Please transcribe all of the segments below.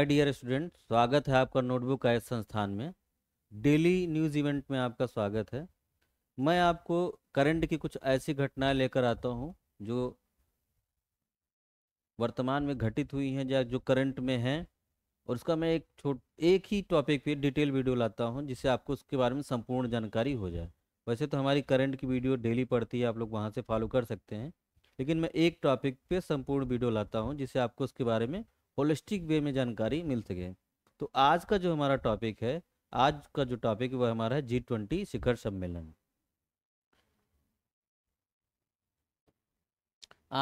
hi dear student स्वागत है आपका नोटबुक आय संस्थान में डेली न्यूज़ इवेंट में आपका स्वागत है मैं आपको करंट की कुछ ऐसी घटनाएं लेकर आता हूं जो वर्तमान में घटित हुई हैं या जो करंट में हैं और उसका मैं एक छोट एक ही टॉपिक पे डिटेल वीडियो लाता हूं जिससे आपको उसके बारे में संपूर्ण जानकारी हो जाए वैसे तो हमारी करंट की वीडियो डेली पड़ती है आप लोग वहाँ से फॉलो कर सकते हैं लेकिन मैं एक टॉपिक पर संपूर्ण वीडियो लाता हूँ जिससे आपको उसके बारे में होलिस्टिक वे में जानकारी मिल सके तो आज का जो हमारा टॉपिक है आज का जो टॉपिक वह हमारा है जी ट्वेंटी शिखर सम्मेलन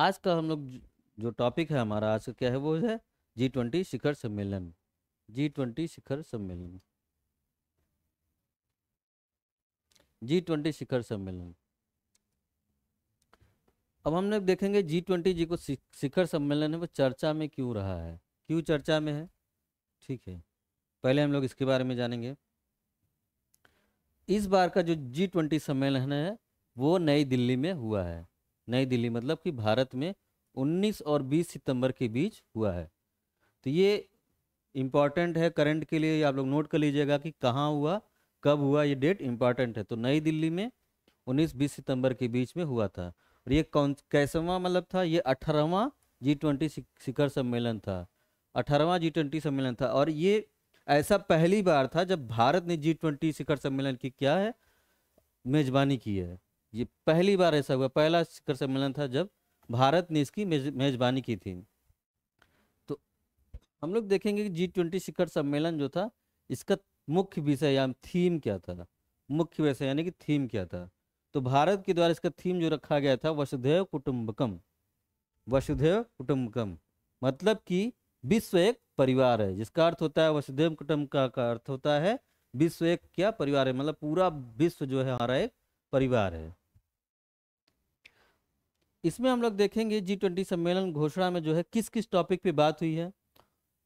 आज का हम लोग जो टॉपिक है हमारा आज का क्या है वो है जी ट्वेंटी शिखर सम्मेलन जी ट्वेंटी शिखर सम्मेलन जी ट्वेंटी शिखर सम्मेलन अब हम लोग देखेंगे जी ट्वेंटी जी को शिखर सम्मेलन है वो चर्चा में क्यों रहा है क्यों चर्चा में है ठीक है पहले हम लोग इसके बारे में जानेंगे इस बार का जो जी ट्वेंटी सम्मेलन है वो नई दिल्ली में हुआ है नई दिल्ली मतलब कि भारत में 19 और 20 सितंबर के बीच हुआ है तो ये इम्पॉर्टेंट है करंट के लिए आप लोग नोट कर लीजिएगा कि कहाँ हुआ कब हुआ ये डेट इम्पॉर्टेंट है तो नई दिल्ली में 19-20 सितंबर के बीच में हुआ था और ये कौन कैसवा मतलब था ये अठारहवा जी ट्वेंटी शिखर सम्मेलन था अठारहवां जी ट्वेंटी सम्मेलन था और ये ऐसा पहली बार था जब भारत ने जी ट्वेंटी शिखर सम्मेलन की क्या है मेजबानी की है ये पहली बार ऐसा हुआ पहला शिखर सम्मेलन था जब भारत ने इसकी मेजबानी की थी तो हम लोग देखेंगे कि जी ट्वेंटी शिखर सम्मेलन जो था इसका मुख्य विषय या थीम क्या था मुख्य विषय यानी कि थीम क्या था तो भारत के द्वारा इसका थीम जो रखा गया था वसुधैव कुटुम्बकम वसुधैव कुटुम्बकम मतलब कि विश्व एक परिवार है जिसका अर्थ होता है वसुदेव कुटुंब का, अर्थ होता है विश्व एक क्या परिवार है मतलब पूरा विश्व जो है हमारा एक परिवार है इसमें हम लोग देखेंगे जी ट्वेंटी सम्मेलन घोषणा में जो है किस किस टॉपिक पे बात हुई है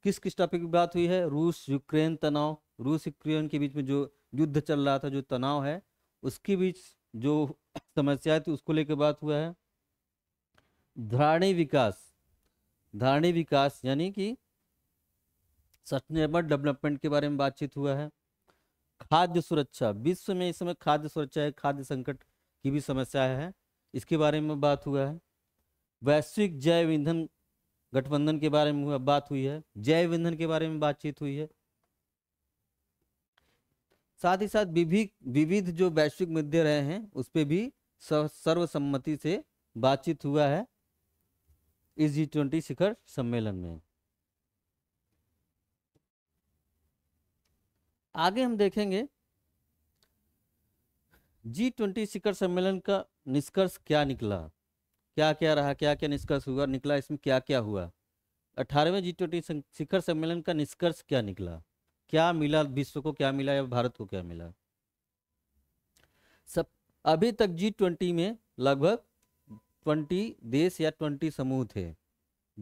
किस किस टॉपिक पे बात हुई है रूस यूक्रेन तनाव रूस यूक्रेन के बीच में जो युद्ध चल रहा था जो तनाव है उसके बीच जो समस्या थी उसको लेकर बात हुआ है धारणी विकास धारणी विकास यानी कि सस्टेनेबल डेवलपमेंट के बारे में बातचीत हुआ है खाद्य सुरक्षा विश्व में इस समय खाद्य सुरक्षा है खाद्य संकट की भी समस्या है इसके बारे में बात हुआ है वैश्विक जैव ईंधन गठबंधन के बारे में हुआ बात हुई है जैव ईंधन के बारे में बातचीत हुई है साथ ही साथ विभिन्न विविध जो वैश्विक मुद्दे रहे हैं उस पर भी सर्वसम्मति से बातचीत हुआ है इस जी ट्वेंटी शिखर सम्मेलन में आगे हम देखेंगे जी ट्वेंटी शिखर सम्मेलन का निष्कर्ष क्या निकला क्या क्या रहा क्या क्या निष्कर्ष हुआ निकला इसमें क्या क्या हुआ अठारहवें जी ट्वेंटी शिखर सम्मेलन का निष्कर्ष क्या निकला क्या मिला विश्व को क्या मिला या भारत को क्या मिला सब अभी तक जी ट्वेंटी में लगभग ट्वेंटी देश या ट्वेंटी समूह थे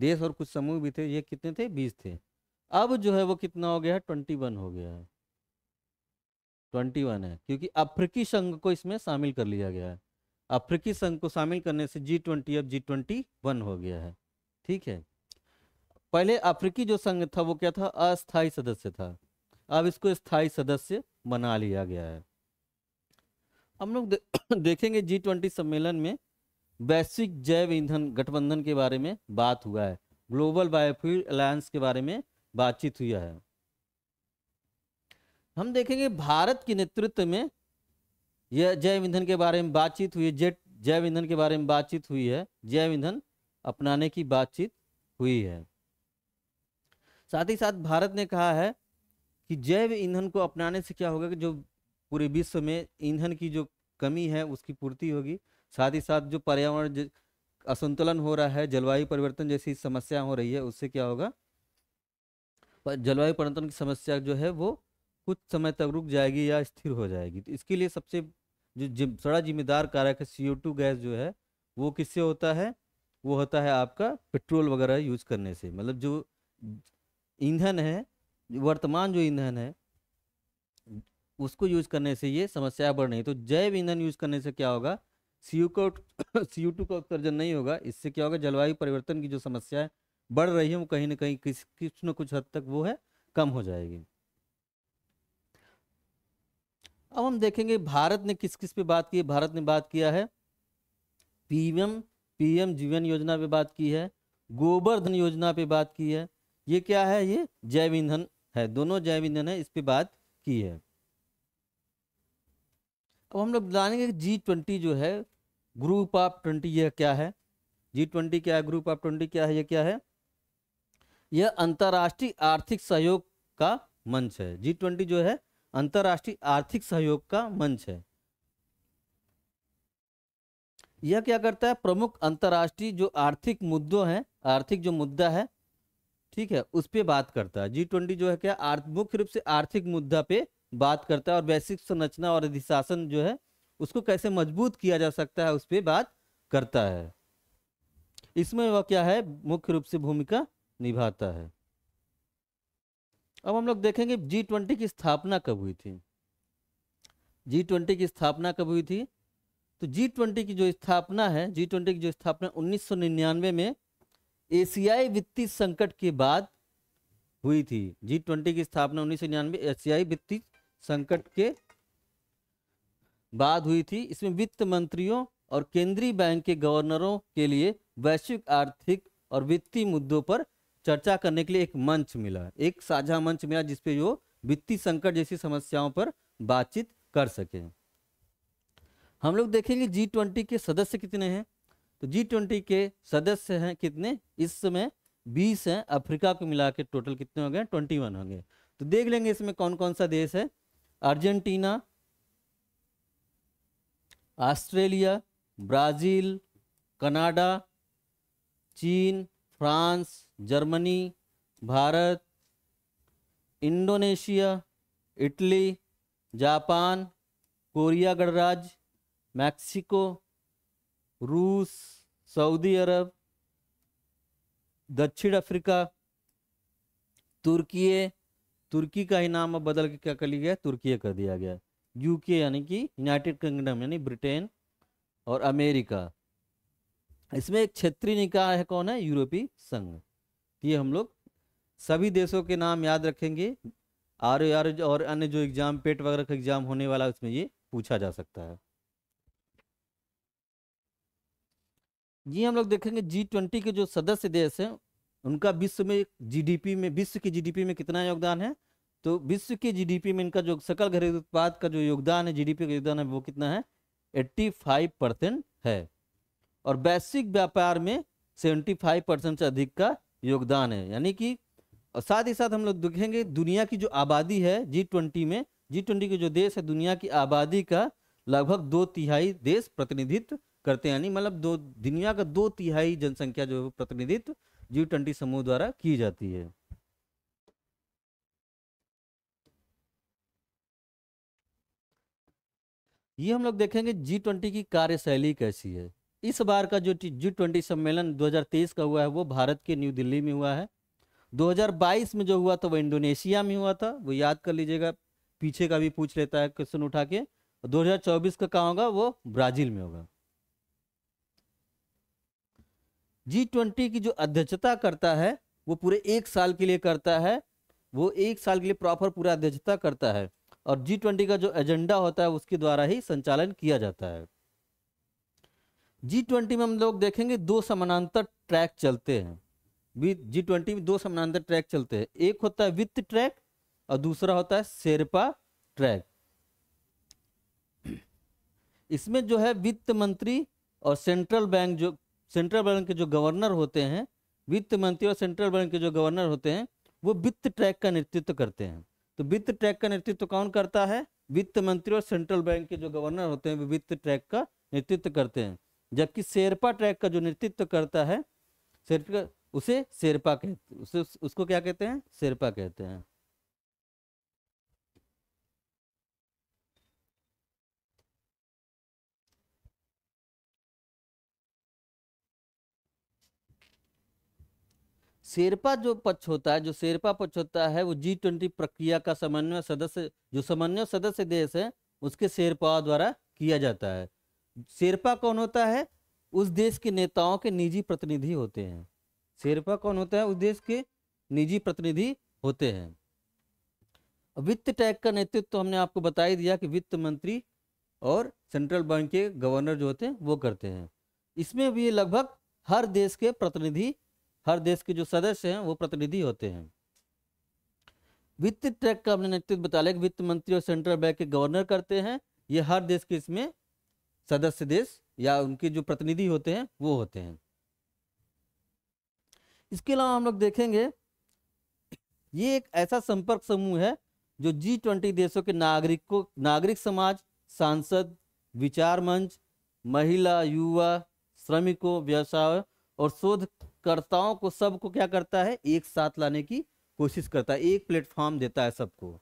देश और कुछ समूह भी थे ये कितने थे बीस थे अब जो है वो कितना हो गया है ट्वेंटी वन हो गया है ट्वेंटी वन है क्योंकि अफ्रीकी संघ को इसमें शामिल कर लिया गया है अफ्रीकी संघ को शामिल करने से जी ट्वेंटी अब जी ट्वेंटी वन हो गया है ठीक है पहले अफ्रीकी जो संघ था वो क्या था अस्थायी सदस्य था अब इसको स्थायी सदस्य बना लिया गया है हम लोग दे, देखेंगे जी ट्वेंटी सम्मेलन में वैश्विक जैव ईंधन गठबंधन के बारे में बात हुआ है ग्लोबल बायोफ्यूल अलायंस के बारे में बातचीत हुई है हम देखेंगे भारत के नेतृत्व में यह जैव ईंधन के बारे में बातचीत हुई जेट जैव ईंधन के बारे में बातचीत हुई है जैव ईंधन अपनाने की बातचीत हुई है साथ ही साथ भारत ने कहा है कि जैव ईंधन को अपनाने से क्या होगा कि जो पूरे विश्व में ईंधन की जो कमी है उसकी पूर्ति होगी साथ ही साथ जो पर्यावरण असंतुलन हो रहा है जलवायु परिवर्तन जैसी समस्या हो रही है उससे क्या होगा जलवायु परिवर्तन की समस्या जो है वो कुछ समय तक रुक जाएगी या स्थिर हो जाएगी तो इसके लिए सबसे जो जिम बड़ा जिम्मेदार कारक है सी गैस जो है वो किससे होता है वो होता है आपका पेट्रोल वगैरह यूज करने से मतलब जो ईंधन है वर्तमान जो ईंधन है उसको यूज करने से ये समस्या बढ़ रही है तो जैव ईंधन यूज करने से क्या होगा सीओ का सी टू का उत्सर्जन नहीं होगा इससे क्या होगा जलवायु परिवर्तन की जो समस्या है बढ़ रही है वो कहीं ना कहीं किस कुछ न कुछ हद तक वो है कम हो जाएगी अब हम देखेंगे भारत ने किस किस पे बात की है भारत ने बात किया है पीएम पीएम जीवन योजना पे बात की है गोबर योजना पे बात की है ये क्या है ये जैव ईंधन है दोनों जैव ईंधन है इस पे बात की है अब हम लोग जानेंगे जी ट्वेंटी जो है ग्रुप ऑफ ट्वेंटी यह क्या है जी ट्वेंटी क्या है ग्रुप ऑफ ट्वेंटी क्या है यह क्या है यह अंतर्राष्ट्रीय आर्थिक सहयोग का मंच है जी ट्वेंटी जो है अंतर्राष्ट्रीय आर्थिक सहयोग का मंच है यह क्या करता है प्रमुख अंतर्राष्ट्रीय जो आर्थिक मुद्दों हैं आर्थिक जो मुद्दा है ठीक है उस पर बात करता है जी ट्वेंटी जो है क्या मुख्य रूप से आर्थिक मुद्दा पे बात करता है और वैश्विक संरचना और अधिशासन जो है उसको कैसे मजबूत किया जा सकता है उस पर बात करता है इसमें वह क्या है मुख्य रूप से भूमिका निभाता है अब हम लोग देखेंगे जी ट्वेंटी की स्थापना कब हुई थी जी ट्वेंटी की स्थापना कब हुई थी तो जी ट्वेंटी की जो स्थापना है जी ट्वेंटी की जो स्थापना उन्नीस सौ निन्यानवे में एशियाई वित्तीय संकट के बाद हुई थी जी ट्वेंटी की स्थापना उन्नीस सौ निन्यानवे एशियाई वित्तीय संकट के बाद हुई थी इसमें वित्त मंत्रियों और केंद्रीय बैंक के गवर्नरों के लिए वैश्विक आर्थिक और वित्तीय मुद्दों पर चर्चा करने के लिए एक मंच मिला एक साझा मंच मिला जिसपे जो वित्तीय संकट जैसी समस्याओं पर बातचीत कर सके हम लोग देखेंगे जी ट्वेंटी के सदस्य कितने हैं तो जी ट्वेंटी के सदस्य हैं कितने इस समय बीस हैं अफ्रीका को मिला के टोटल कितने हो गए ट्वेंटी वन हो गए तो देख लेंगे इसमें कौन कौन सा देश है अर्जेंटीना ऑस्ट्रेलिया ब्राज़ील कनाडा चीन France Germany Bharat Indonesia Italy Japan Korea गणराज्य मैक्सिको रूस सऊदी अरब दक्षिण अफ्रीका तुर्की तुर्की का ही नाम बदल के क्या कर लिया गया तुर्की कर दिया गया यूके यानी कि यूनाइटेड किंगडम यानी ब्रिटेन और अमेरिका इसमें एक क्षेत्रीय निकाय है कौन है यूरोपीय संघ ये हम लोग सभी देशों के नाम याद रखेंगे आर आर और अन्य जो एग्जाम पेट वगैरह का एग्जाम होने वाला उसमें ये पूछा जा सकता है ये हम लोग देखेंगे जी ट्वेंटी के जो सदस्य देश हैं उनका विश्व में जीडीपी में विश्व के जीडीपी में कितना योगदान है तो विश्व के जीडीपी में इनका जो सकल घरेलू उत्पाद का जो योगदान है जीडीपी का योगदान है वो कितना है 85 परसेंट है और वैश्विक व्यापार में 75 परसेंट से अधिक का योगदान है यानी कि साथ ही साथ हम लोग देखेंगे दुनिया की जो आबादी है जी ट्वेंटी में जी ट्वेंटी के जो देश है दुनिया की आबादी का लगभग दो तिहाई देश प्रतिनिधित्व करते हैं यानी मतलब दो दुनिया का दो तिहाई जनसंख्या जो है प्रतिनिधित्व जी ट्वेंटी समूह द्वारा की जाती है ये हम लोग देखेंगे जी ट्वेंटी की कार्यशैली कैसी है इस बार का जो जी ट्वेंटी सम्मेलन 2023 का हुआ है वो भारत के न्यू दिल्ली में हुआ है 2022 में जो हुआ था वो इंडोनेशिया में हुआ था वो याद कर लीजिएगा पीछे का भी पूछ लेता है क्वेश्चन उठा के 2024 का कहाँ होगा वो ब्राजील में होगा जी ट्वेंटी की जो अध्यक्षता करता है वो पूरे एक साल के लिए करता है वो एक साल के लिए प्रॉपर पूरा अध्यक्षता करता है और जी ट्वेंटी का जो एजेंडा होता है उसके द्वारा ही संचालन किया जाता है जी ट्वेंटी में हम लोग देखेंगे दो समानांतर ट्रैक चलते हैं जी ट्वेंटी में दो समानांतर ट्रैक चलते हैं एक होता है वित्त ट्रैक और दूसरा होता है शेरपा ट्रैक इसमें जो है वित्त मंत्री और सेंट्रल बैंक जो सेंट्रल बैंक के जो गवर्नर होते हैं वित्त मंत्री और सेंट्रल बैंक के जो गवर्नर होते हैं वो वित्त ट्रैक का नेतृत्व करते हैं तो वित्त ट्रैक का नेतृत्व कौन करता है वित्त मंत्री और सेंट्रल बैंक के जो गवर्नर होते हैं वे वित्त ट्रैक का नेतृत्व करते हैं जबकि शेरपा ट्रैक का जो नेतृत्व करता है उसे शेरपा कहते उसे उसको क्या कहते हैं शेरपा कहते हैं शेरपा जो पक्ष होता है जो शेरपा पक्ष होता है वो जी ट्वेंटी प्रक्रिया का समन्वय सदस्य जो समन्वय सदस्य देश है उसके शेरपा द्वारा किया जाता है शेरपा कौन होता है उस देश के नेताओं के निजी प्रतिनिधि होते हैं शेरपा कौन होता है उस देश के निजी प्रतिनिधि होते हैं वित्त टैग का नेतृत्व तो हमने आपको बता ही दिया कि वित्त मंत्री और सेंट्रल बैंक के गवर्नर जो होते हैं वो करते हैं इसमें भी लगभग हर देश के प्रतिनिधि हर देश के जो सदस्य हैं वो प्रतिनिधि होते हैं वित्त ट्रैक का अपने नेतृत्व बता लिया वित्त मंत्री और सेंट्रल बैंक के गवर्नर करते हैं ये हर देश के इसमें सदस्य देश या उनके जो प्रतिनिधि होते हैं वो होते हैं इसके अलावा हम लोग देखेंगे ये एक ऐसा संपर्क समूह है जो जी ट्वेंटी देशों के नागरिक को नागरिक समाज सांसद विचार मंच महिला युवा श्रमिकों व्यवसाय और शोध कर्ताओं को सबको क्या करता है एक साथ लाने की कोशिश करता है एक प्लेटफॉर्म देता है सबको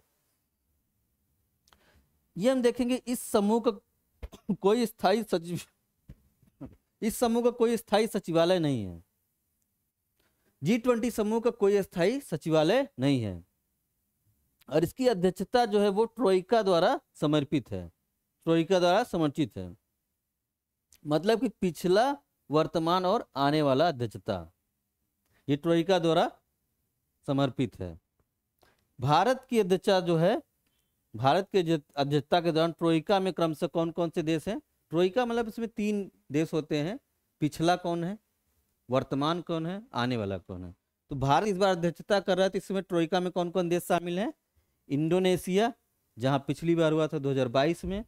ये हम देखेंगे इस समूह का कोई स्थायी सचिव इस समूह का कोई स्थायी सचिवालय नहीं है जी ट्वेंटी समूह का कोई स्थायी सचिवालय नहीं है और इसकी अध्यक्षता जो है वो ट्रोइका द्वारा समर्पित है ट्रोइका द्वारा समर्पित है मतलब कि पिछला वर्तमान और आने वाला अध्यक्षता ये ट्रोइका द्वारा समर्पित है भारत की अध्यक्षता जो है भारत के अध्यक्षता के दौरान ट्रोइका में से कौन कौन से देश हैं ट्रोइका मतलब इसमें तीन देश होते हैं पिछला कौन है वर्तमान कौन है आने वाला कौन है तो भारत इस बार अध्यक्षता कर रहा है तो इसमें ट्रोइका में कौन कौन देश शामिल हैं इंडोनेशिया जहां पिछली बार हुआ था 2022 में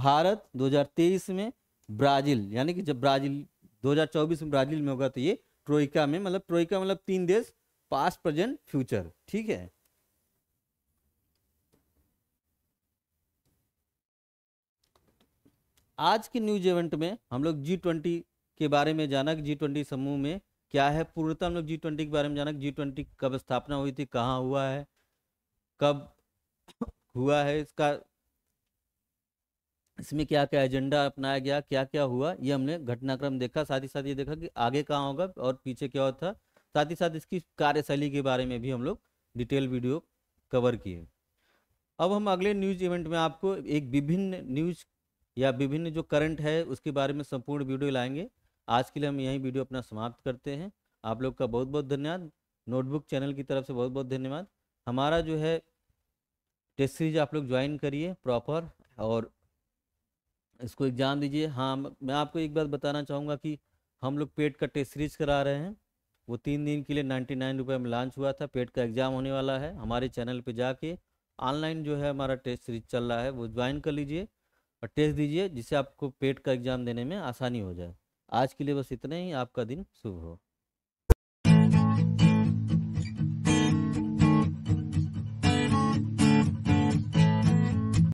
भारत 2023 में ब्राज़ील यानी कि जब ब्राज़ील 2024 में ब्राजील में होगा तो ये ट्रोइका में मतलब ट्रोइका मतलब तीन देश पास्ट प्रेजेंट फ्यूचर ठीक है आज के न्यूज इवेंट में हम लोग जी ट्वेंटी के बारे में जाना कि जी ट्वेंटी समूह में क्या है पूर्णतः हम लोग जी ट्वेंटी के बारे में जाना कि जी ट्वेंटी कब स्थापना हुई थी कहाँ हुआ है कब हुआ है इसका इसमें क्या क्या एजेंडा अपनाया गया क्या क्या हुआ ये हमने घटनाक्रम देखा साथ ही साथ ये देखा कि आगे कहाँ होगा और पीछे क्या होता साथ ही साथ इसकी कार्यशैली के बारे में भी हम लोग डिटेल वीडियो कवर किए अब हम अगले न्यूज इवेंट में आपको एक विभिन्न न्यूज या विभिन्न जो करंट है उसके बारे में संपूर्ण वीडियो लाएंगे आज के लिए हम यही वीडियो अपना समाप्त करते हैं आप लोग का बहुत बहुत धन्यवाद नोटबुक चैनल की तरफ से बहुत बहुत धन्यवाद हमारा जो है टेस्ट सीरीज आप लोग ज्वाइन करिए प्रॉपर और इसको एग्ज़ाम दीजिए हाँ मैं आपको एक बात बताना चाहूँगा कि हम लोग पेट का टेस्ट सीरीज करा रहे हैं वो तीन दिन के लिए नाइन्टी नाइन रुपये में लॉन्च हुआ था पेट का एग्ज़ाम होने वाला है हमारे चैनल पे जाके ऑनलाइन जो है हमारा टेस्ट सीरीज चल रहा है वो ज्वाइन कर लीजिए और टेस्ट दीजिए जिससे आपको पेट का एग्ज़ाम देने में आसानी हो जाए आज के लिए बस इतना ही आपका दिन शुभ हो